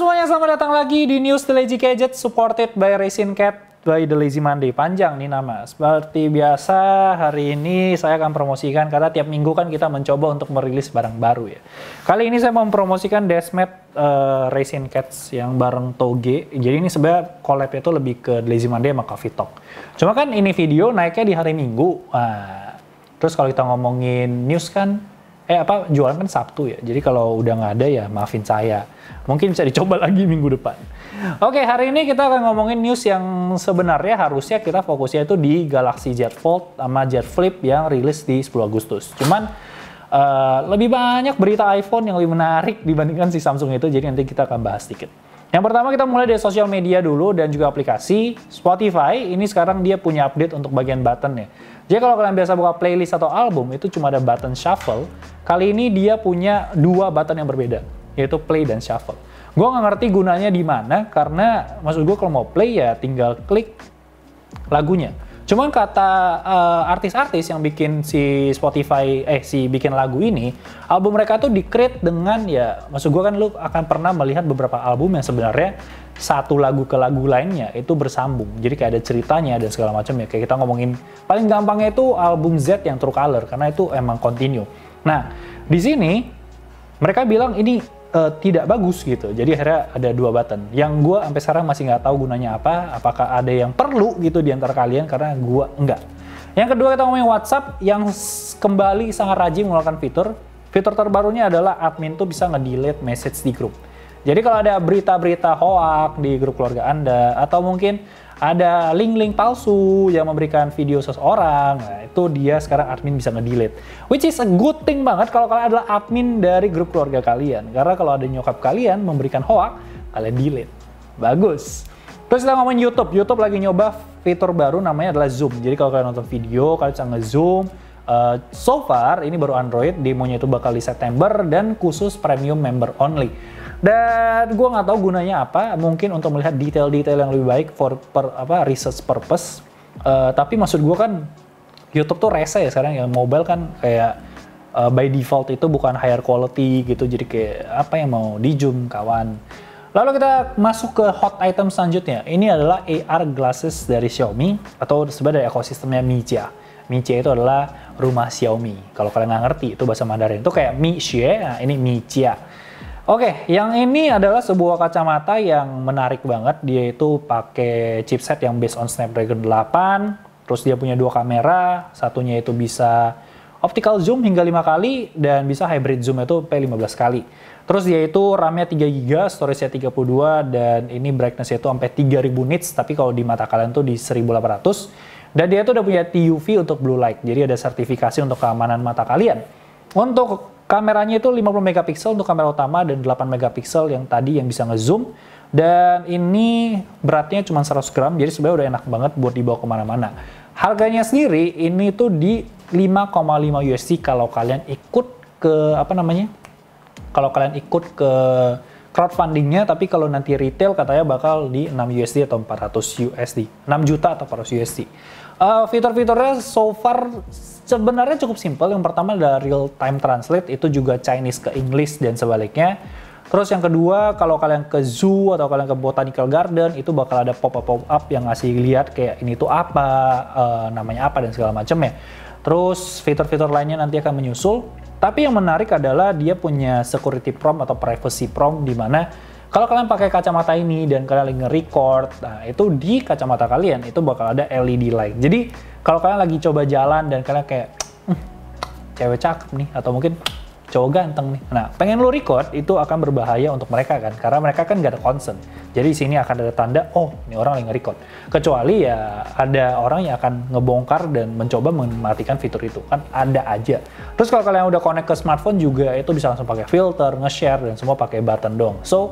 semuanya, selamat datang lagi di News The Lazy Gadget supported by Racing Cat by The Lazy Monday. Panjang nih nama. Seperti biasa, hari ini saya akan promosikan karena tiap minggu kan kita mencoba untuk merilis barang baru ya. Kali ini saya mau mempromosikan Desmet uh, eh, Racing Cats yang bareng Toge. Jadi ini sebenarnya collab itu lebih ke The Lazy Monday sama Coffee Talk. Cuma kan ini video naiknya di hari Minggu. Nah, terus kalau kita ngomongin news kan eh apa jualan kan Sabtu ya. Jadi kalau udah nggak ada ya maafin saya. Mungkin bisa dicoba lagi minggu depan. Oke, hari ini kita akan ngomongin news yang sebenarnya harusnya kita fokusnya itu di Galaxy Z Fold sama Z Flip yang rilis di 10 Agustus. Cuman uh, lebih banyak berita iPhone yang lebih menarik dibandingkan si Samsung itu. Jadi nanti kita akan bahas sedikit. Yang pertama kita mulai dari sosial media dulu dan juga aplikasi. Spotify ini sekarang dia punya update untuk bagian button ya. Jadi kalau kalian biasa buka playlist atau album itu cuma ada button shuffle. Kali ini dia punya dua button yang berbeda yaitu play dan shuffle. Gue nggak ngerti gunanya di mana karena maksud gue kalau mau play ya tinggal klik lagunya. Cuma kata eh, artis-artis uh, yang bikin si Spotify eh si bikin lagu ini, album mereka tuh dikrit dengan ya maksud gua kan lu akan pernah melihat beberapa album yang sebenarnya satu lagu ke lagu lainnya itu bersambung. Jadi kayak ada ceritanya dan segala macam ya. Kayak kita ngomongin paling gampangnya itu album Z yang True Color karena itu emang continue. Nah, di sini mereka bilang ini uh, tidak bagus gitu. Jadi akhirnya ada dua button. Yang gue sampai sekarang masih nggak tahu gunanya apa. Apakah ada yang perlu gitu di antara kalian karena gue enggak. Yang kedua kita ngomongin WhatsApp yang kembali sangat rajin mengeluarkan fitur. Fitur terbarunya adalah admin tuh bisa ngedelete message di grup. Jadi kalau ada berita-berita hoak di grup keluarga Anda atau mungkin ada link-link palsu yang memberikan video seseorang. Nah, itu dia sekarang admin bisa ngedelete. Which is a good thing banget kalau kalian adalah admin dari grup keluarga kalian. Karena kalau ada nyokap kalian memberikan hoax, kalian delete. Bagus. Terus kita ngomongin YouTube. YouTube lagi nyoba fitur baru namanya adalah Zoom. Jadi kalau kalian nonton video, kalian bisa nge-zoom. Uh, so far, ini baru Android, demonya itu bakal di September dan khusus premium member only. Dan gue nggak tahu gunanya apa, mungkin untuk melihat detail-detail yang lebih baik for per, apa research purpose. Uh, tapi maksud gue kan YouTube tuh rese ya sekarang ya, mobile kan kayak uh, by default itu bukan higher quality gitu, jadi kayak apa yang mau dijum kawan. Lalu kita masuk ke hot item selanjutnya. Ini adalah AR glasses dari Xiaomi atau sebenarnya ekosistemnya Mijia. Mijia itu adalah rumah Xiaomi. Kalau kalian nggak ngerti itu bahasa Mandarin itu kayak Mi Xie, nah ini Mijia. Oke, yang ini adalah sebuah kacamata yang menarik banget. Dia itu pakai chipset yang based on Snapdragon 8. Terus dia punya dua kamera, satunya itu bisa optical zoom hingga 5 kali dan bisa hybrid zoom itu P15 kali. Terus dia itu RAM-nya 3 GB, storage-nya 32 dan ini brightness-nya itu sampai 3000 nits, tapi kalau di mata kalian itu di 1800. Dan dia itu udah punya TUV untuk blue light. Jadi ada sertifikasi untuk keamanan mata kalian. Untuk Kameranya itu 50 megapiksel untuk kamera utama dan 8 megapiksel yang tadi yang bisa ngezoom. Dan ini beratnya cuma 100 gram, jadi sebenarnya udah enak banget buat dibawa kemana-mana. Harganya sendiri ini tuh di 5,5 USD kalau kalian ikut ke apa namanya? Kalau kalian ikut ke crowdfundingnya, tapi kalau nanti retail katanya bakal di 6 USD atau 400 USD, 6 juta atau 400 USD. Uh, Fitur-fiturnya so far Sebenarnya cukup simple. Yang pertama adalah real time translate itu juga Chinese ke English dan sebaliknya. Terus yang kedua, kalau kalian ke zoo atau kalian ke botanical garden itu bakal ada pop up pop up yang ngasih lihat kayak ini tuh apa, uh, namanya apa dan segala macam ya. Terus fitur-fitur lainnya nanti akan menyusul. Tapi yang menarik adalah dia punya security prompt atau privacy prompt di mana kalau kalian pakai kacamata ini dan kalian lagi nge-record, nah itu di kacamata kalian itu bakal ada LED light. Jadi kalau kalian lagi coba jalan dan kalian kayak hmm, cewek cakep nih atau mungkin cowok ganteng nih. Nah, pengen lo record itu akan berbahaya untuk mereka kan, karena mereka kan gak ada concern. Jadi di sini akan ada tanda, oh ini orang lagi nge-record. Kecuali ya ada orang yang akan ngebongkar dan mencoba mematikan fitur itu kan ada aja. Terus kalau kalian udah connect ke smartphone juga itu bisa langsung pakai filter, nge-share dan semua pakai button dong. So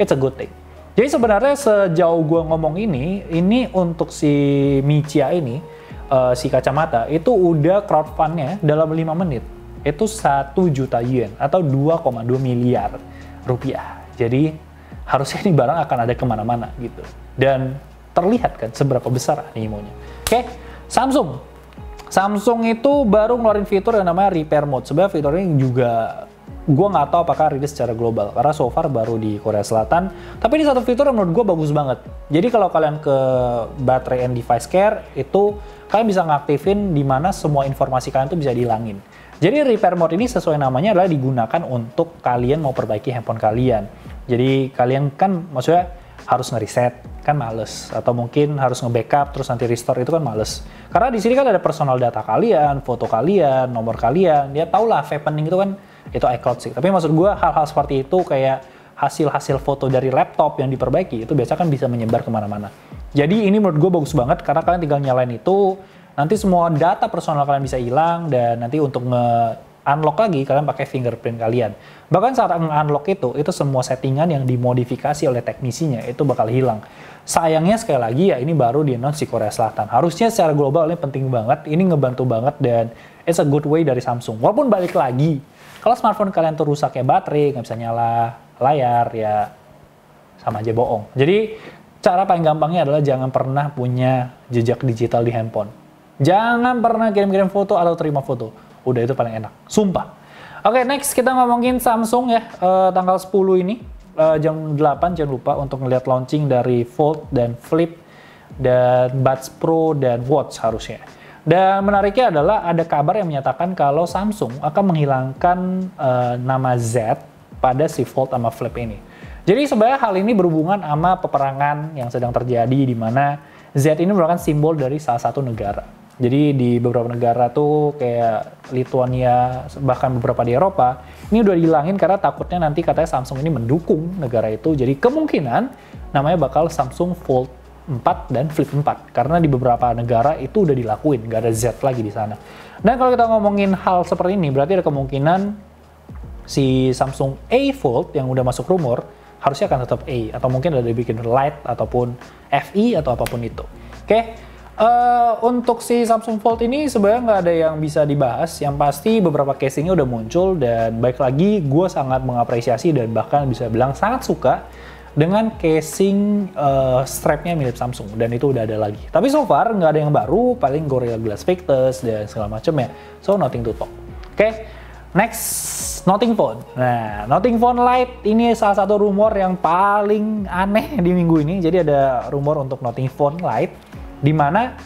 it's a good thing. Jadi sebenarnya sejauh gue ngomong ini, ini untuk si Michia ini, uh, si kacamata, itu udah crowdfundnya dalam 5 menit. Itu 1 juta yen atau 2,2 miliar rupiah. Jadi harusnya ini barang akan ada kemana-mana gitu. Dan terlihat kan seberapa besar animonya. Oke, okay? Samsung. Samsung itu baru ngeluarin fitur yang namanya repair mode. Sebenarnya fiturnya juga gue nggak tahu apakah rilis secara global karena so far baru di Korea Selatan tapi ini satu fitur yang menurut gue bagus banget jadi kalau kalian ke baterai and device care itu kalian bisa ngaktifin di mana semua informasi kalian tuh bisa dihilangin jadi repair mode ini sesuai namanya adalah digunakan untuk kalian mau perbaiki handphone kalian jadi kalian kan maksudnya harus ngereset kan males atau mungkin harus nge-backup terus nanti restore itu kan males karena di sini kan ada personal data kalian foto kalian nomor kalian dia ya tau lah happening itu kan itu iCloud sih. Tapi maksud gue hal-hal seperti itu kayak hasil-hasil foto dari laptop yang diperbaiki itu biasa kan bisa menyebar kemana-mana. Jadi ini menurut gue bagus banget karena kalian tinggal nyalain itu, nanti semua data personal kalian bisa hilang dan nanti untuk nge-unlock lagi kalian pakai fingerprint kalian. Bahkan saat nge-unlock itu, itu semua settingan yang dimodifikasi oleh teknisinya itu bakal hilang. Sayangnya sekali lagi ya ini baru di announce di Korea Selatan. Harusnya secara global ini penting banget, ini ngebantu banget dan it's a good way dari Samsung. Walaupun balik lagi, kalau smartphone kalian tuh rusak ya baterai, nggak bisa nyala layar, ya sama aja bohong. Jadi cara paling gampangnya adalah jangan pernah punya jejak digital di handphone. Jangan pernah kirim-kirim foto atau terima foto. Udah itu paling enak. Sumpah. Oke, okay, next kita ngomongin Samsung ya. Uh, tanggal 10 ini uh, jam 8 jangan lupa untuk melihat launching dari Fold dan Flip dan Buds Pro dan Watch harusnya. Dan menariknya adalah ada kabar yang menyatakan kalau Samsung akan menghilangkan uh, nama Z pada si Fold sama Flip ini. Jadi sebenarnya hal ini berhubungan sama peperangan yang sedang terjadi di mana Z ini merupakan simbol dari salah satu negara. Jadi di beberapa negara tuh kayak Lithuania bahkan beberapa di Eropa ini udah dihilangin karena takutnya nanti katanya Samsung ini mendukung negara itu. Jadi kemungkinan namanya bakal Samsung Fold 4 dan flip 4 karena di beberapa negara itu udah dilakuin nggak ada Z lagi di sana dan nah, kalau kita ngomongin hal seperti ini berarti ada kemungkinan si Samsung A Fold yang udah masuk rumor harusnya akan tetap A atau mungkin ada dibikin Lite ataupun FE atau apapun itu oke okay? Uh, eh, untuk si Samsung Fold ini sebenarnya nggak ada yang bisa dibahas. Yang pasti beberapa casingnya udah muncul dan baik lagi gue sangat mengapresiasi dan bahkan bisa bilang sangat suka dengan casing uh, strapnya mirip Samsung dan itu udah ada lagi. Tapi so far nggak ada yang baru, paling Gorilla Glass Victus dan segala macam ya. So nothing to talk. Oke, okay? next Nothing Phone. Nah, Nothing Phone Lite ini salah satu rumor yang paling aneh di minggu ini. Jadi ada rumor untuk Nothing Phone Lite di mana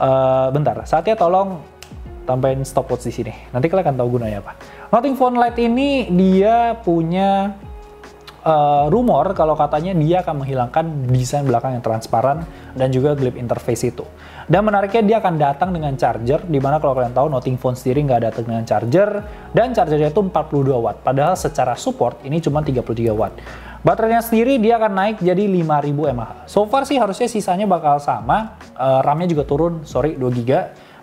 uh, bentar, saatnya tolong tambahin stopwatch di sini. Nanti kalian akan tahu gunanya apa. Nothing Phone Lite ini dia punya uh, rumor kalau katanya dia akan menghilangkan desain belakang yang transparan dan juga grip interface itu. Dan menariknya dia akan datang dengan charger, dimana kalau kalian tahu Noting Phone sendiri nggak datang dengan charger, dan chargernya itu 42 watt, padahal secara support ini cuma 33 watt. Baterainya sendiri dia akan naik jadi 5000 mAh. So far sih harusnya sisanya bakal sama, uh, RAM-nya juga turun, sorry 2 GB,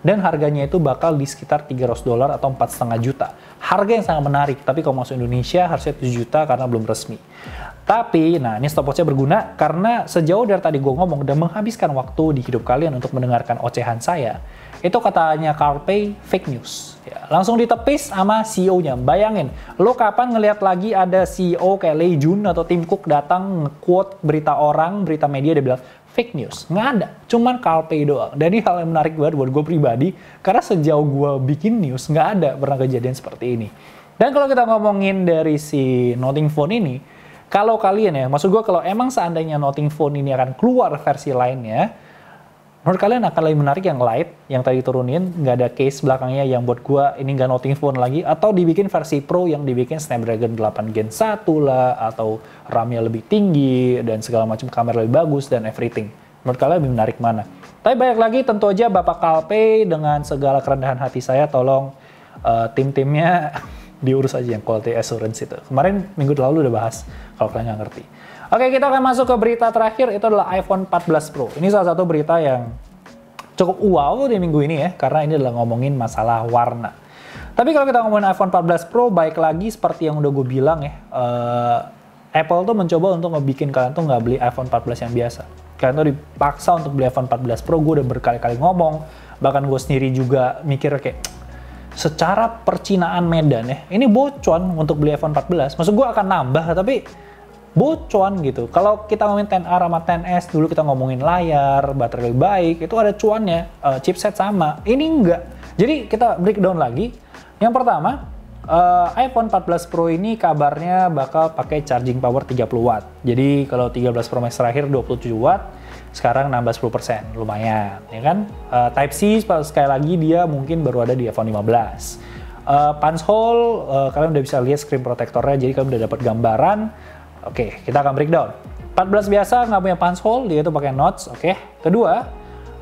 dan harganya itu bakal di sekitar 300 dolar atau 4,5 juta. Harga yang sangat menarik, tapi kalau masuk Indonesia harusnya 7 juta karena belum resmi. Tapi, nah ini stopwatchnya berguna karena sejauh dari tadi gue ngomong dan menghabiskan waktu di hidup kalian untuk mendengarkan ocehan saya, itu katanya Carpe fake news. Ya, langsung ditepis sama CEO-nya. Bayangin, lo kapan ngelihat lagi ada CEO kayak Lee Jun atau Tim Cook datang nge-quote berita orang, berita media, dia bilang, fake news. Nggak ada. Cuman kalpe doang. Dan ini hal yang menarik banget buat gue pribadi, karena sejauh gue bikin news, nggak ada pernah kejadian seperti ini. Dan kalau kita ngomongin dari si Noting Phone ini, kalau kalian ya, maksud gue kalau emang seandainya Noting Phone ini akan keluar versi lainnya, menurut kalian akan lebih menarik yang light yang tadi turunin nggak ada case belakangnya yang buat gua ini nggak noting phone lagi atau dibikin versi pro yang dibikin Snapdragon 8 Gen 1 lah atau RAM-nya lebih tinggi dan segala macam kamera lebih bagus dan everything menurut kalian lebih menarik mana tapi banyak lagi tentu aja Bapak Kalpe dengan segala kerendahan hati saya tolong uh, tim-timnya diurus aja yang quality assurance itu kemarin minggu lalu udah bahas kalau kalian nggak ngerti Oke, kita akan masuk ke berita terakhir itu adalah iPhone 14 Pro. Ini salah satu berita yang cukup wow di minggu ini ya karena ini adalah ngomongin masalah warna. Tapi kalau kita ngomongin iPhone 14 Pro baik lagi seperti yang udah gue bilang ya, uh, Apple tuh mencoba untuk ngebikin kalian tuh nggak beli iPhone 14 yang biasa. Kalian tuh dipaksa untuk beli iPhone 14 Pro. Gue udah berkali-kali ngomong, bahkan gue sendiri juga mikir kayak secara percinaan medan ya, ini bocuan untuk beli iPhone 14. Maksud gue akan nambah, tapi bocuan gitu. Kalau kita ngomongin 10R sama 10S dulu kita ngomongin layar, baterai lebih baik, itu ada cuannya, uh, chipset sama. Ini enggak. Jadi kita breakdown lagi. Yang pertama, uh, iPhone 14 Pro ini kabarnya bakal pakai charging power 30 watt. Jadi kalau 13 Pro Max terakhir 27 watt, sekarang nambah 10%, lumayan, ya kan? Uh, Type C sekali lagi dia mungkin baru ada di iPhone 15. Uh, punch hole uh, kalian udah bisa lihat screen protectornya, jadi kalian udah dapat gambaran Oke, okay, kita akan breakdown. 14 biasa nggak punya punch hole, dia itu pakai notch, oke. Okay. Kedua,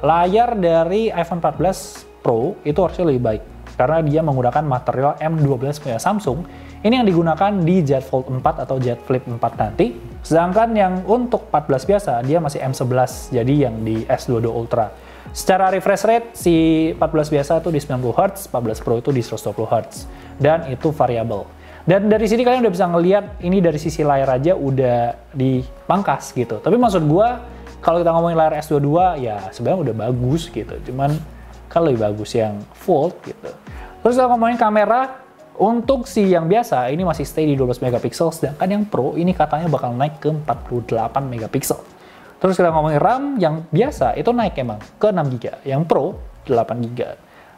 layar dari iPhone 14 Pro itu harusnya lebih baik karena dia menggunakan material M12 punya Samsung. Ini yang digunakan di Z Fold 4 atau Z Flip 4 nanti. Sedangkan yang untuk 14 biasa dia masih M11 jadi yang di S22 Ultra. Secara refresh rate si 14 biasa itu di 90 Hz, 14 Pro itu di 120 Hz dan itu variabel. Dan dari sini kalian udah bisa ngeliat ini dari sisi layar aja udah dipangkas gitu. Tapi maksud gue kalau kita ngomongin layar S22 ya sebenarnya udah bagus gitu. Cuman kalau lebih bagus yang fold gitu. Terus kalau ngomongin kamera, untuk si yang biasa ini masih stay di 12 megapiksel, sedangkan yang Pro ini katanya bakal naik ke 48 megapiksel. Terus kita ngomongin RAM yang biasa itu naik emang ke 6 GB, yang Pro 8 GB.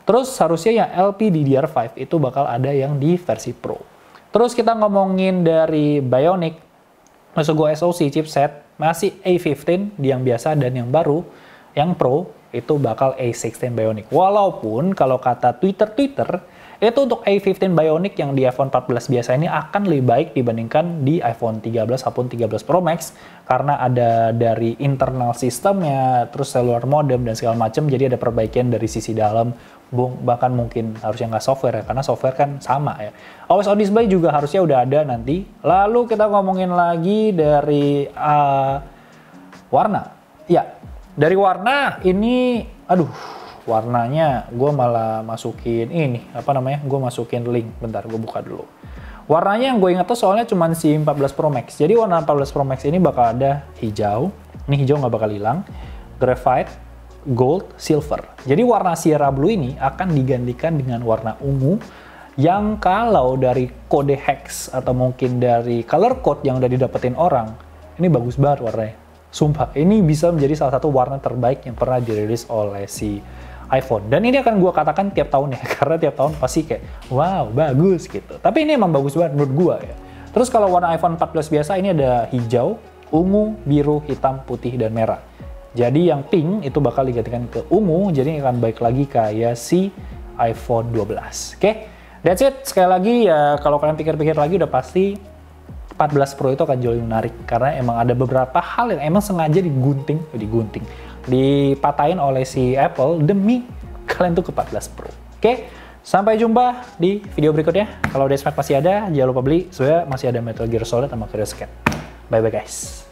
Terus harusnya yang LPDDR5 itu bakal ada yang di versi Pro. Terus kita ngomongin dari Bionic, maksud gue SoC chipset, masih A15 di yang biasa dan yang baru, yang Pro itu bakal A16 Bionic. Walaupun kalau kata Twitter-Twitter, itu untuk A15 Bionic yang di iPhone 14 biasa ini akan lebih baik dibandingkan di iPhone 13 ataupun 13 Pro Max karena ada dari internal sistemnya, terus seluler modem dan segala macam, jadi ada perbaikan dari sisi dalam bahkan mungkin harusnya nggak software ya karena software kan sama ya always on display juga harusnya udah ada nanti lalu kita ngomongin lagi dari uh, warna ya dari warna ini aduh warnanya gue malah masukin ini apa namanya gue masukin link bentar gue buka dulu warnanya yang gue ingat tuh soalnya cuma si 14 Pro Max jadi warna 14 Pro Max ini bakal ada hijau ini hijau nggak bakal hilang graphite gold, silver. Jadi warna Sierra Blue ini akan digantikan dengan warna ungu yang kalau dari kode hex atau mungkin dari color code yang udah didapetin orang, ini bagus banget warnanya. Sumpah, ini bisa menjadi salah satu warna terbaik yang pernah dirilis oleh si iPhone. Dan ini akan gue katakan tiap tahun ya, karena tiap tahun pasti kayak, wow, bagus gitu. Tapi ini emang bagus banget menurut gue ya. Terus kalau warna iPhone 14 biasa, ini ada hijau, ungu, biru, hitam, putih, dan merah. Jadi yang pink itu bakal digantikan ke ungu, jadi akan baik lagi kayak si iPhone 12. Oke, okay? that's it. Sekali lagi ya kalau kalian pikir-pikir lagi udah pasti 14 Pro itu akan jauh lebih menarik karena emang ada beberapa hal yang emang sengaja digunting, digunting, dipatahin oleh si Apple demi kalian tuh ke 14 Pro. Oke, okay? sampai jumpa di video berikutnya. Kalau Desmac pasti ada, jangan lupa beli. Soalnya masih ada Metal Gear Solid sama Curious Cat. Bye-bye guys.